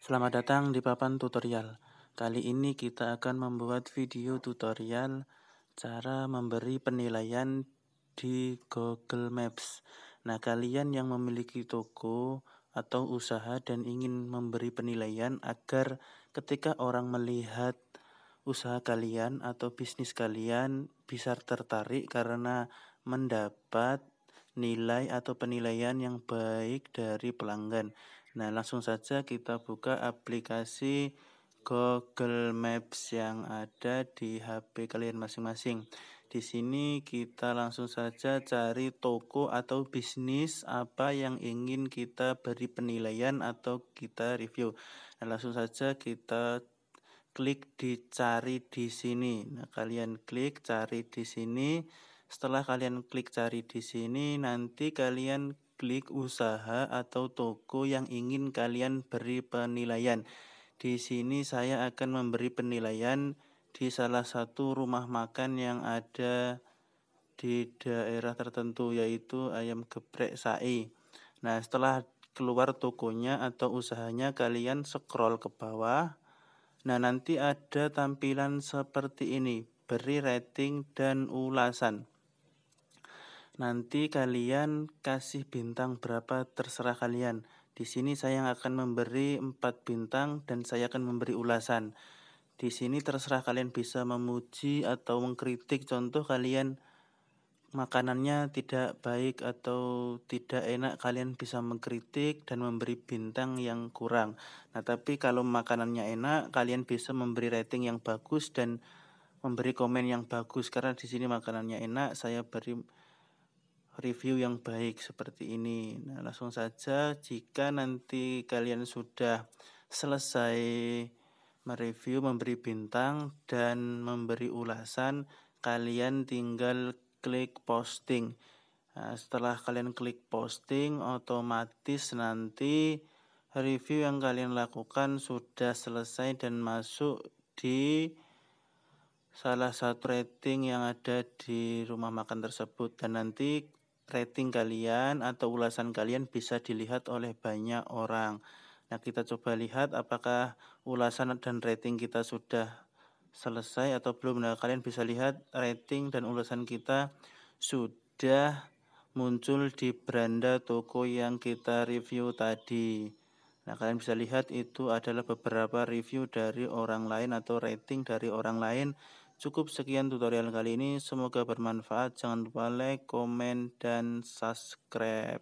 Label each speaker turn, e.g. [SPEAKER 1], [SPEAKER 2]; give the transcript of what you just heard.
[SPEAKER 1] Selamat datang di papan tutorial. Kali ini kita akan membuat video tutorial cara memberi penilaian di Google Maps. Nah, kalian yang memiliki toko atau usaha dan ingin memberi penilaian agar ketika orang melihat usaha kalian atau bisnis kalian bisa tertarik karena mendapat nilai atau penilaian yang baik dari pelanggan. Nah, langsung saja kita buka aplikasi Google Maps yang ada di HP kalian masing-masing. Di sini kita langsung saja cari toko atau bisnis apa yang ingin kita beri penilaian atau kita review. Nah, langsung saja kita klik di cari di sini. Nah, kalian klik cari di sini. Setelah kalian klik cari di sini, nanti kalian klik usaha atau toko yang ingin kalian beri penilaian. Di sini saya akan memberi penilaian di salah satu rumah makan yang ada di daerah tertentu yaitu ayam geprek sae. Nah, setelah keluar tokonya atau usahanya kalian scroll ke bawah. Nah, nanti ada tampilan seperti ini, beri rating dan ulasan. Nanti kalian kasih bintang berapa terserah kalian. Di sini saya yang akan memberi 4 bintang dan saya akan memberi ulasan. Di sini terserah kalian bisa memuji atau mengkritik. Contoh kalian makanannya tidak baik atau tidak enak, kalian bisa mengkritik dan memberi bintang yang kurang. Nah, tapi kalau makanannya enak, kalian bisa memberi rating yang bagus dan memberi komen yang bagus karena di sini makanannya enak, saya beri review yang baik seperti ini. Nah, langsung saja jika nanti kalian sudah selesai mereview, memberi bintang dan memberi ulasan, kalian tinggal klik posting. Nah, setelah kalian klik posting, otomatis nanti review yang kalian lakukan sudah selesai dan masuk di salah satu rating yang ada di rumah makan tersebut dan nanti rating kalian atau ulasan kalian bisa dilihat oleh banyak orang. Nah, kita coba lihat apakah ulasan dan rating kita sudah selesai atau belum. Nah, kalian bisa lihat rating dan ulasan kita sudah muncul di beranda toko yang kita review tadi. Nah, kalian bisa lihat itu adalah beberapa review dari orang lain atau rating dari orang lain Cukup sekian tutorial kali ini, semoga bermanfaat. Jangan lupa like, komen, dan subscribe.